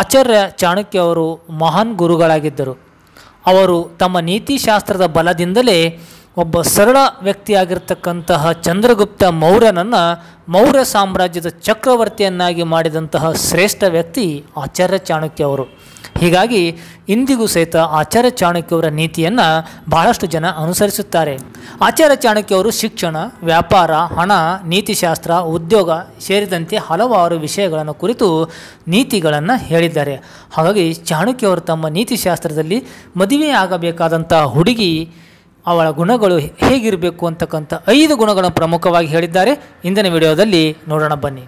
ಆಚಾರ್ಯ ಚಾಣಕ್ಯ ಅವರು ಮಹಾನ್ ಗುರುಗಳಾಗಿದ್ದರು ಅವರು ತಮ್ಮ ನೀತಿಶಾಸ್ತ್ರದ ಬಲದಿಂದಲೇ ಒಬ್ಬ ಸರಳ ವ್ಯಕ್ತಿಯಾಗಿರ್ತಕ್ಕಂತಹ ಚಂದ್ರಗುಪ್ತ ಮೌರ್ಯನನ್ನು ಮೌರ್ಯ ಸಾಮ್ರಾಜ್ಯದ ಚಕ್ರವರ್ತಿಯನ್ನಾಗಿ ಮಾಡಿದಂತಹ ಶ್ರೇಷ್ಠ ವ್ಯಕ್ತಿ ಆಚಾರ್ಯ ಚಾಣಕ್ಯ ಅವರು ಹೀಗಾಗಿ ಇಂದಿಗೂ ಸಹಿತ ಆಚಾರ್ಯ ಚಾಣಕ್ಯವರ ನೀತಿಯನ್ನು ಬಹಳಷ್ಟು ಜನ ಅನುಸರಿಸುತ್ತಾರೆ ಆಚಾರ್ಯ ಚಾಣಕ್ಯವರು ಶಿಕ್ಷಣ ವ್ಯಾಪಾರ ಹಣ ನೀತಿಶಾಸ್ತ್ರ ಉದ್ಯೋಗ ಸೇರಿದಂತೆ ಹಲವಾರು ವಿಷಯಗಳನ್ನು ಕುರಿತು ನೀತಿಗಳನ್ನು ಹೇಳಿದ್ದಾರೆ ಹಾಗಾಗಿ ಚಾಣಕ್ಯವರು ತಮ್ಮ ನೀತಿಶಾಸ್ತ್ರದಲ್ಲಿ ಮದುವೆಯಾಗಬೇಕಾದಂಥ ಹುಡುಗಿ ಅವಳ ಗುಣಗಳು ಹೇಗಿರಬೇಕು ಅಂತಕ್ಕಂಥ ಐದು ಗುಣಗಳನ್ನು ಪ್ರಮುಖವಾಗಿ ಹೇಳಿದ್ದಾರೆ ಇಂದಿನ ವಿಡಿಯೋದಲ್ಲಿ ನೋಡೋಣ ಬನ್ನಿ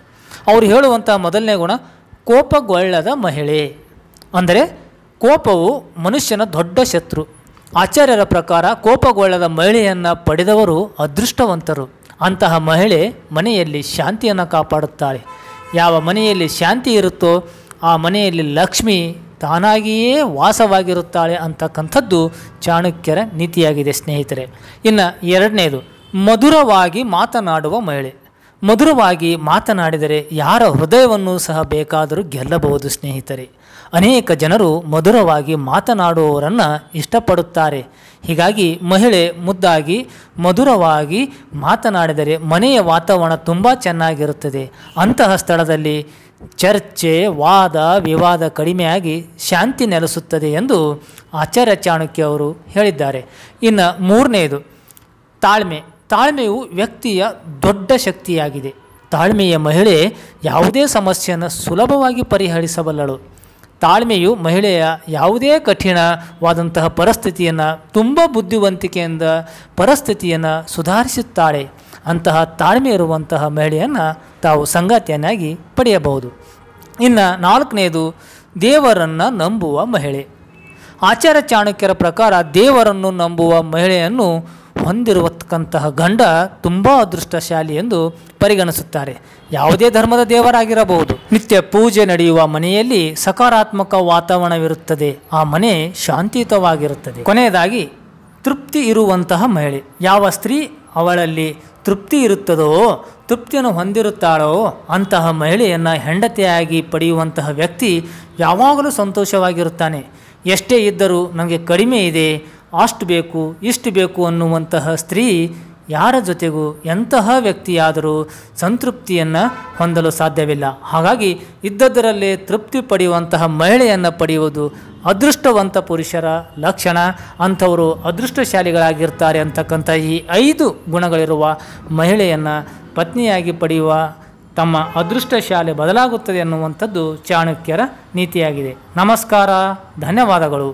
ಅವರು ಹೇಳುವಂಥ ಮೊದಲನೇ ಗುಣ ಕೋಪಗೊಳ್ಳದ ಮಹಿಳೆ ಅಂದರೆ ಕೋಪವು ಮನುಷ್ಯನ ದೊಡ್ಡ ಶತ್ರು ಆಚಾರ್ಯರ ಪ್ರಕಾರ ಕೋಪಗೊಳ್ಳದ ಮಹಿಳೆಯನ್ನು ಪಡೆದವರು ಅದೃಷ್ಟವಂತರು ಅಂತಹ ಮಹಿಳೆ ಮನೆಯಲ್ಲಿ ಶಾಂತಿಯನ್ನು ಕಾಪಾಡುತ್ತಾಳೆ ಯಾವ ಮನೆಯಲ್ಲಿ ಶಾಂತಿ ಇರುತ್ತೋ ಆ ಮನೆಯಲ್ಲಿ ಲಕ್ಷ್ಮಿ ತಾನಾಗಿಯೇ ವಾಸವಾಗಿರುತ್ತಾಳೆ ಅಂತಕ್ಕಂಥದ್ದು ಚಾಣಕ್ಯರ ನೀತಿಯಾಗಿದೆ ಸ್ನೇಹಿತರೆ ಇನ್ನು ಎರಡನೇದು ಮಧುರವಾಗಿ ಮಾತನಾಡುವ ಮಹಿಳೆ ಮಧುರವಾಗಿ ಮಾತನಾಡಿದರೆ ಯಾರ ಹೃದಯವನ್ನು ಸಹ ಬೇಕಾದರೂ ಗೆಲ್ಲಬಹುದು ಸ್ನೇಹಿತರೆ ಅನೇಕ ಜನರು ಮಧುರವಾಗಿ ಮಾತನಾಡುವವರನ್ನು ಇಷ್ಟಪಡುತ್ತಾರೆ ಹೀಗಾಗಿ ಮಹಿಳೆ ಮುದ್ದಾಗಿ ಮಧುರವಾಗಿ ಮಾತನಾಡಿದರೆ ಮನೆಯ ವಾತಾವರಣ ತುಂಬ ಚೆನ್ನಾಗಿರುತ್ತದೆ ಅಂತಹ ಸ್ಥಳದಲ್ಲಿ ಚರ್ಚೆ ವಾದ ವಿವಾದ ಕಡಿಮೆಯಾಗಿ ಶಾಂತಿ ನೆಲೆಸುತ್ತದೆ ಎಂದು ಆಚಾರ್ಯ ಚಾಣಕ್ಯ ಅವರು ಹೇಳಿದ್ದಾರೆ ಇನ್ನು ಮೂರನೆಯದು ತಾಳ್ಮೆ ತಾಳ್ಮೆಯು ವ್ಯಕ್ತಿಯ ದೊಡ್ಡ ಶಕ್ತಿಯಾಗಿದೆ ತಾಳ್ಮೆಯ ಮಹಿಳೆ ಯಾವುದೇ ಸಮಸ್ಯೆಯನ್ನು ಸುಲಭವಾಗಿ ಪರಿಹರಿಸಬಲ್ಲಳು ತಾಳ್ಮೆಯು ಮಹಿಳೆಯ ಯಾವುದೇ ಕಠಿಣವಾದಂತಹ ಪರಿಸ್ಥಿತಿಯನ್ನು ತುಂಬ ಬುದ್ಧಿವಂತಿಕೆಯಿಂದ ಪರಿಸ್ಥಿತಿಯನ್ನು ಸುಧಾರಿಸುತ್ತಾಳೆ ಅಂತಹ ತಾಳ್ಮೆ ಇರುವಂತಹ ಮಹಿಳೆಯನ್ನು ತಾವು ಸಂಗಾತಿಯನ್ನಾಗಿ ಪಡೆಯಬಹುದು ಇನ್ನು ನಾಲ್ಕನೆಯದು ದೇವರನ್ನು ನಂಬುವ ಮಹಿಳೆ ಆಚಾರ್ಯ ಚಾಣಕ್ಯರ ಪ್ರಕಾರ ದೇವರನ್ನು ನಂಬುವ ಮಹಿಳೆಯನ್ನು ಹೊಂದಿರತಕ್ಕಂತಹ ಗಂಡ ತುಂಬ ಅದೃಷ್ಟಶಾಲಿ ಎಂದು ಪರಿಗಣಿಸುತ್ತಾರೆ ಯಾವುದೇ ಧರ್ಮದ ದೇವರಾಗಿರಬಹುದು ನಿತ್ಯ ಪೂಜೆ ನಡೆಯುವ ಮನೆಯಲ್ಲಿ ಸಕಾರಾತ್ಮಕ ವಾತಾವರಣವಿರುತ್ತದೆ ಆ ಮನೆ ಶಾಂತಿಯುತವಾಗಿರುತ್ತದೆ ಕೊನೆಯದಾಗಿ ತೃಪ್ತಿ ಇರುವಂತಹ ಮಹಿಳೆ ಯಾವ ಸ್ತ್ರೀ ಅವಳಲ್ಲಿ ತೃಪ್ತಿ ಇರುತ್ತದೋ ತೃಪ್ತಿಯನ್ನು ಹೊಂದಿರುತ್ತಾಳೋ ಅಂತಹ ಮಹಿಳೆಯನ್ನು ಹೆಂಡತಿಯಾಗಿ ಪಡೆಯುವಂತಹ ವ್ಯಕ್ತಿ ಯಾವಾಗಲೂ ಸಂತೋಷವಾಗಿರುತ್ತಾನೆ ಎಷ್ಟೇ ಇದ್ದರೂ ನನಗೆ ಕಡಿಮೆ ಇದೆ ಅಷ್ಟು ಬೇಕು ಇಷ್ಟು ಬೇಕು ಅನ್ನುವಂತಹ ಸ್ತ್ರೀ ಯಾರ ಜೊತೆಗೂ ಎಂತಹ ವ್ಯಕ್ತಿಯಾದರೂ ಸಂತೃಪ್ತಿಯನ್ನು ಹೊಂದಲು ಸಾಧ್ಯವಿಲ್ಲ ಹಾಗಾಗಿ ಇದ್ದದರಲ್ಲೇ ತೃಪ್ತಿ ಪಡೆಯುವಂತಹ ಮಹಿಳೆಯನ್ನು ಪಡೆಯುವುದು ಅದೃಷ್ಟವಂತ ಪುರುಷರ ಲಕ್ಷಣ ಅಂಥವರು ಅದೃಷ್ಟಶಾಲಿಗಳಾಗಿರ್ತಾರೆ ಅಂತಕ್ಕಂಥ ಈ ಐದು ಗುಣಗಳಿರುವ ಮಹಿಳೆಯನ್ನು ಪತ್ನಿಯಾಗಿ ಪಡೆಯುವ ತಮ್ಮ ಅದೃಷ್ಟ ಶಾಲೆ ಬದಲಾಗುತ್ತದೆ ಅನ್ನುವಂಥದ್ದು ಚಾಣಕ್ಯರ ನೀತಿಯಾಗಿದೆ ನಮಸ್ಕಾರ ಧನ್ಯವಾದಗಳು